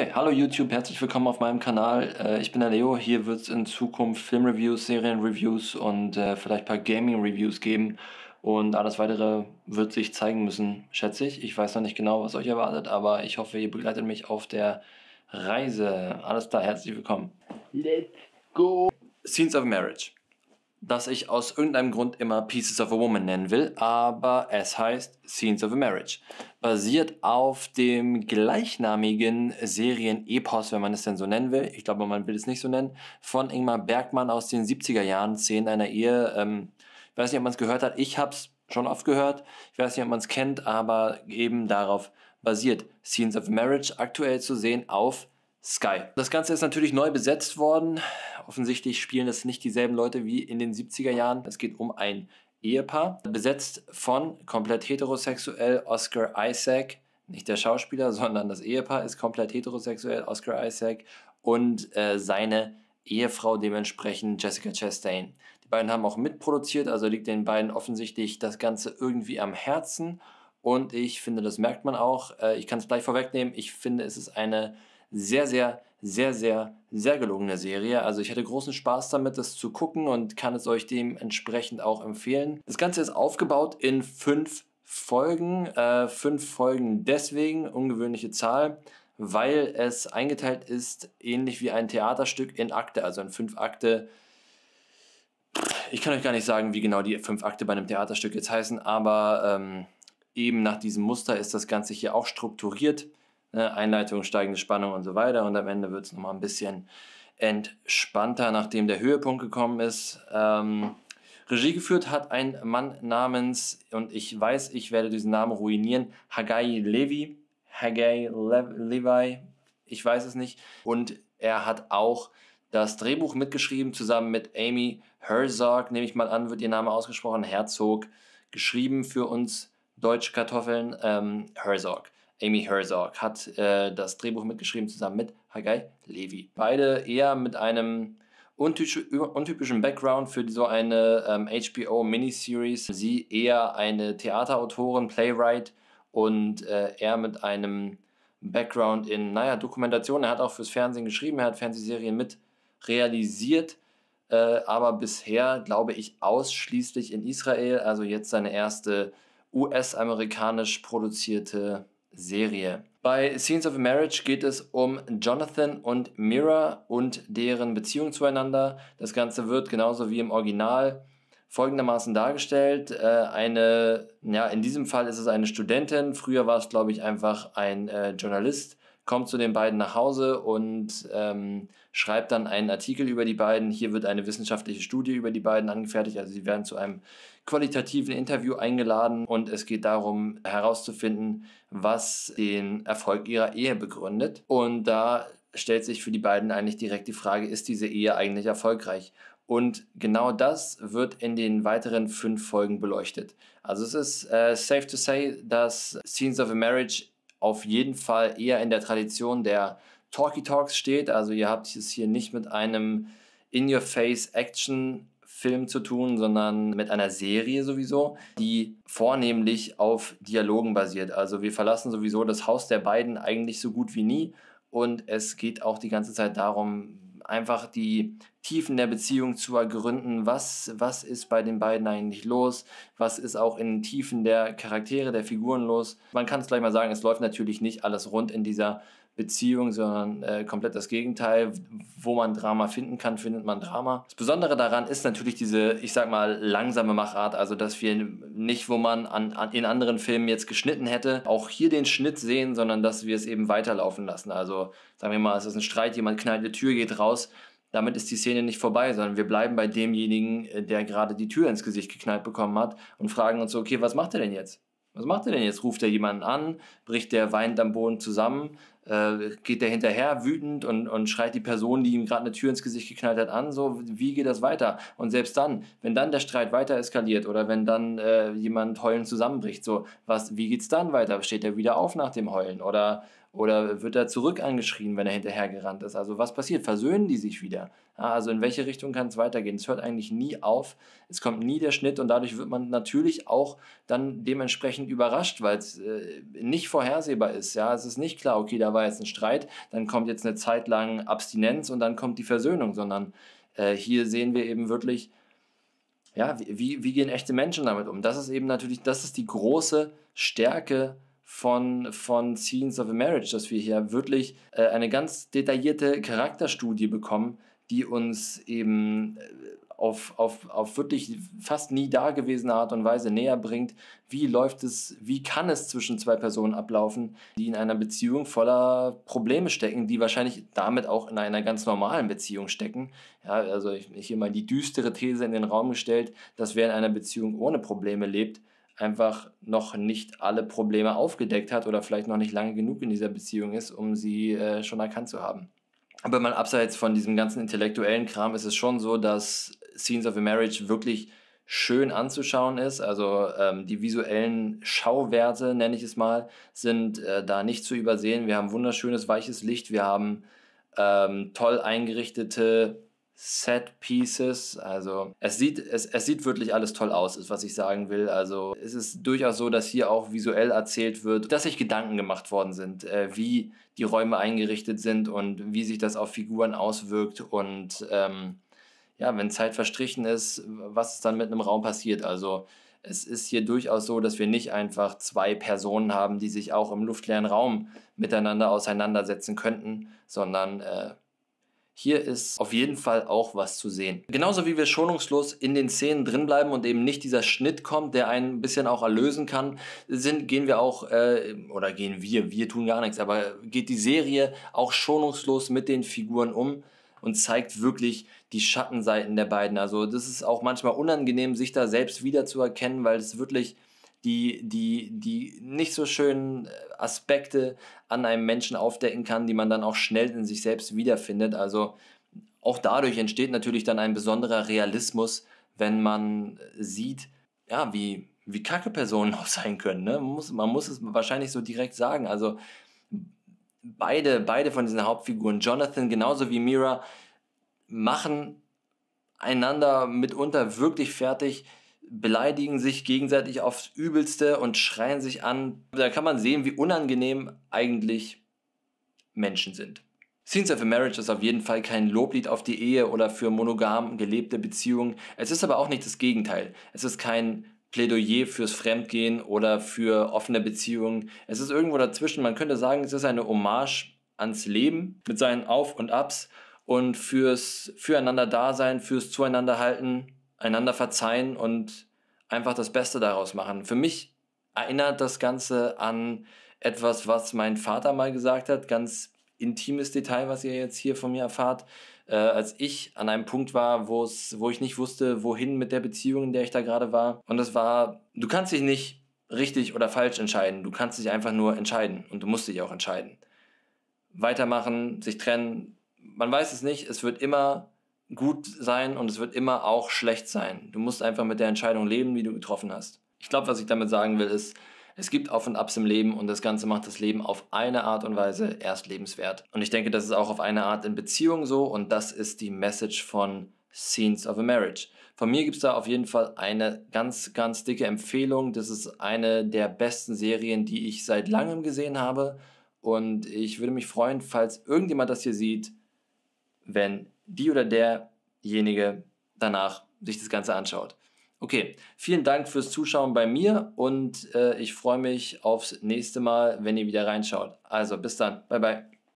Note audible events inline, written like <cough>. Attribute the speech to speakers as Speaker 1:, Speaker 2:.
Speaker 1: Okay, hallo YouTube, herzlich willkommen auf meinem Kanal. Äh, ich bin der Leo, hier wird es in Zukunft Filmreviews, Serienreviews und äh, vielleicht ein paar Gaming-Reviews geben. Und alles weitere wird sich zeigen müssen, schätze ich. Ich weiß noch nicht genau, was euch erwartet, aber ich hoffe, ihr begleitet mich auf der Reise. Alles klar, herzlich willkommen. Let's go! Scenes of Marriage dass ich aus irgendeinem Grund immer Pieces of a Woman nennen will, aber es heißt Scenes of a Marriage. Basiert auf dem gleichnamigen Serienepos, wenn man es denn so nennen will. Ich glaube, man will es nicht so nennen. Von Ingmar Bergmann aus den 70er Jahren, Szenen einer Ehe. Ähm, ich weiß nicht, ob man es gehört hat. Ich habe es schon oft gehört. Ich weiß nicht, ob man es kennt, aber eben darauf basiert. Scenes of a Marriage aktuell zu sehen auf Sky. Das Ganze ist natürlich neu besetzt worden. Offensichtlich spielen das nicht dieselben Leute wie in den 70er Jahren. Es geht um ein Ehepaar, besetzt von komplett heterosexuell Oscar Isaac, nicht der Schauspieler, sondern das Ehepaar ist komplett heterosexuell Oscar Isaac und äh, seine Ehefrau dementsprechend Jessica Chastain. Die beiden haben auch mitproduziert, also liegt den beiden offensichtlich das Ganze irgendwie am Herzen und ich finde, das merkt man auch. Äh, ich kann es gleich vorwegnehmen, ich finde, es ist eine sehr, sehr, sehr, sehr, sehr gelungene Serie. Also ich hatte großen Spaß damit, das zu gucken und kann es euch dementsprechend auch empfehlen. Das Ganze ist aufgebaut in fünf Folgen. Äh, fünf Folgen deswegen, ungewöhnliche Zahl, weil es eingeteilt ist, ähnlich wie ein Theaterstück in Akte, also in fünf Akte. Ich kann euch gar nicht sagen, wie genau die fünf Akte bei einem Theaterstück jetzt heißen, aber ähm, eben nach diesem Muster ist das Ganze hier auch strukturiert ne, Einleitung, steigende Spannung und so weiter. Und am Ende wird es nochmal ein bisschen entspannter, nachdem der Höhepunkt gekommen ist. Ähm, Regie geführt hat ein Mann namens, und ich weiß, ich werde diesen Namen ruinieren, Haggai Levi. Haggai Le Levi, ich weiß es nicht. Und er hat auch das Drehbuch mitgeschrieben, zusammen mit Amy Herzog, nehme ich mal an, wird ihr Name ausgesprochen, Herzog, geschrieben für uns Deutschkartoffeln, ähm, Herzog. Amy Herzog hat äh, das Drehbuch mitgeschrieben, zusammen mit Haggai Levi. Beide eher mit einem untypischen Background für so eine ähm, HBO-Miniseries. Sie eher eine Theaterautorin, Playwright und äh, er mit einem Background in, naja, Dokumentation. Er hat auch fürs Fernsehen geschrieben, er hat Fernsehserien mit realisiert, äh, aber bisher, glaube ich, ausschließlich in Israel. Also jetzt seine erste US-amerikanisch produzierte Serie. Bei Scenes of a Marriage geht es um Jonathan und Mira und deren Beziehung zueinander. Das Ganze wird genauso wie im Original folgendermaßen dargestellt. Äh, eine, ja, in diesem Fall ist es eine Studentin. Früher war es, glaube ich, einfach ein äh, Journalist, kommt zu den beiden nach Hause und ähm, schreibt dann einen Artikel über die beiden. Hier wird eine wissenschaftliche Studie über die beiden angefertigt. Also sie werden zu einem qualitativen Interview eingeladen und es geht darum herauszufinden, was den Erfolg ihrer Ehe begründet. Und da stellt sich für die beiden eigentlich direkt die Frage, ist diese Ehe eigentlich erfolgreich? Und genau das wird in den weiteren fünf Folgen beleuchtet. Also es ist äh, safe to say, dass Scenes of a Marriage auf jeden Fall eher in der Tradition der Talkie Talks steht. Also ihr habt es hier nicht mit einem In-Your-Face-Action Film zu tun, sondern mit einer Serie sowieso, die vornehmlich auf Dialogen basiert. Also wir verlassen sowieso das Haus der beiden eigentlich so gut wie nie und es geht auch die ganze Zeit darum, einfach die Tiefen der Beziehung zu ergründen, was, was ist bei den beiden eigentlich los, was ist auch in den Tiefen der Charaktere, der Figuren los. Man kann es gleich mal sagen, es läuft natürlich nicht alles rund in dieser Beziehung, sondern äh, komplett das Gegenteil. Wo man Drama finden kann, findet man Drama. Das Besondere daran ist natürlich diese, ich sag mal, langsame Machart, also dass wir nicht, wo man an, an, in anderen Filmen jetzt geschnitten hätte, auch hier den Schnitt sehen, sondern dass wir es eben weiterlaufen lassen. Also sagen wir mal, es ist ein Streit, jemand knallt eine Tür, geht raus damit ist die Szene nicht vorbei, sondern wir bleiben bei demjenigen, äh, der gerade die Tür ins Gesicht geknallt bekommen hat und fragen uns so, okay, was macht er denn jetzt? Was macht er denn jetzt? Ruft er jemanden an? Bricht der weinend am Boden zusammen? Äh, geht der hinterher wütend und, und schreit die Person, die ihm gerade eine Tür ins Gesicht geknallt hat, an? So, wie geht das weiter? Und selbst dann, wenn dann der Streit weiter eskaliert oder wenn dann äh, jemand heulend zusammenbricht, so, was, wie geht's dann weiter? Steht er wieder auf nach dem Heulen? Oder, oder wird er zurück angeschrien, wenn er hinterhergerannt ist? Also was passiert? Versöhnen die sich wieder? Ja, also in welche Richtung kann es weitergehen? Es hört eigentlich nie auf. Es kommt nie der Schnitt und dadurch wird man natürlich auch dann dementsprechend überrascht, weil es äh, nicht vorhersehbar ist. Ja, es ist nicht klar, okay, da war jetzt ein Streit, dann kommt jetzt eine Zeit lang Abstinenz und dann kommt die Versöhnung, sondern äh, hier sehen wir eben wirklich, ja, wie, wie gehen echte Menschen damit um? Das ist eben natürlich, das ist die große Stärke von, von Scenes of a Marriage, dass wir hier wirklich äh, eine ganz detaillierte Charakterstudie bekommen, die uns eben äh, auf, auf, auf wirklich fast nie dagewesene Art und Weise näher bringt, wie läuft es, wie kann es zwischen zwei Personen ablaufen, die in einer Beziehung voller Probleme stecken, die wahrscheinlich damit auch in einer ganz normalen Beziehung stecken. Ja, also ich, ich hier mal die düstere These in den Raum gestellt, dass wer in einer Beziehung ohne Probleme lebt, einfach noch nicht alle Probleme aufgedeckt hat oder vielleicht noch nicht lange genug in dieser Beziehung ist, um sie äh, schon erkannt zu haben. Aber mal abseits von diesem ganzen intellektuellen Kram ist es schon so, dass Scenes of a Marriage wirklich schön anzuschauen ist. Also ähm, die visuellen Schauwerte, nenne ich es mal, sind äh, da nicht zu übersehen. Wir haben wunderschönes, weiches Licht, wir haben ähm, toll eingerichtete Set Pieces. Also es sieht, es, es sieht wirklich alles toll aus, ist was ich sagen will. Also es ist durchaus so, dass hier auch visuell erzählt wird, dass sich Gedanken gemacht worden sind, äh, wie die Räume eingerichtet sind und wie sich das auf Figuren auswirkt und ähm, ja, wenn Zeit verstrichen ist, was ist dann mit einem Raum passiert? Also es ist hier durchaus so, dass wir nicht einfach zwei Personen haben, die sich auch im luftleeren Raum miteinander auseinandersetzen könnten, sondern äh, hier ist auf jeden Fall auch was zu sehen. Genauso wie wir schonungslos in den Szenen drin bleiben und eben nicht dieser Schnitt kommt, der einen ein bisschen auch erlösen kann, sind, gehen wir auch, äh, oder gehen wir, wir tun gar nichts, aber geht die Serie auch schonungslos mit den Figuren um und zeigt wirklich die Schattenseiten der beiden. Also das ist auch manchmal unangenehm, sich da selbst wiederzuerkennen, weil es wirklich die, die, die nicht so schönen äh, Aspekte an einem Menschen aufdecken kann, die man dann auch schnell in sich selbst wiederfindet. Also auch dadurch entsteht natürlich dann ein besonderer Realismus, wenn man äh, sieht, ja, wie, wie kacke Personen <laughs> auch sein können. Ne? Man, muss, man muss es wahrscheinlich so direkt sagen. Also beide, beide von diesen Hauptfiguren, Jonathan genauso wie Mira, machen einander mitunter wirklich fertig beleidigen sich gegenseitig aufs Übelste und schreien sich an. Da kann man sehen, wie unangenehm eigentlich Menschen sind. Scenes of a Marriage ist auf jeden Fall kein Loblied auf die Ehe oder für monogam gelebte Beziehungen. Es ist aber auch nicht das Gegenteil. Es ist kein Plädoyer fürs Fremdgehen oder für offene Beziehungen. Es ist irgendwo dazwischen. Man könnte sagen, es ist eine Hommage ans Leben mit seinen Auf und Abs und fürs Füreinander-Dasein, fürs Zueinanderhalten einander verzeihen und einfach das Beste daraus machen. Für mich erinnert das Ganze an etwas, was mein Vater mal gesagt hat, ganz intimes Detail, was ihr jetzt hier von mir erfahrt, äh, als ich an einem Punkt war, wo ich nicht wusste, wohin mit der Beziehung, in der ich da gerade war. Und es war, du kannst dich nicht richtig oder falsch entscheiden. Du kannst dich einfach nur entscheiden und du musst dich auch entscheiden. Weitermachen, sich trennen, man weiß es nicht, es wird immer gut sein und es wird immer auch schlecht sein. Du musst einfach mit der Entscheidung leben, die du getroffen hast. Ich glaube, was ich damit sagen will, ist, es gibt Auf und Abs im Leben und das Ganze macht das Leben auf eine Art und Weise erst lebenswert. Und ich denke, das ist auch auf eine Art in Beziehung so und das ist die Message von Scenes of a Marriage. Von mir gibt es da auf jeden Fall eine ganz, ganz dicke Empfehlung. Das ist eine der besten Serien, die ich seit langem gesehen habe. Und ich würde mich freuen, falls irgendjemand das hier sieht, wenn die oder derjenige danach sich das Ganze anschaut. Okay, vielen Dank fürs Zuschauen bei mir und äh, ich freue mich aufs nächste Mal, wenn ihr wieder reinschaut. Also bis dann, bye bye.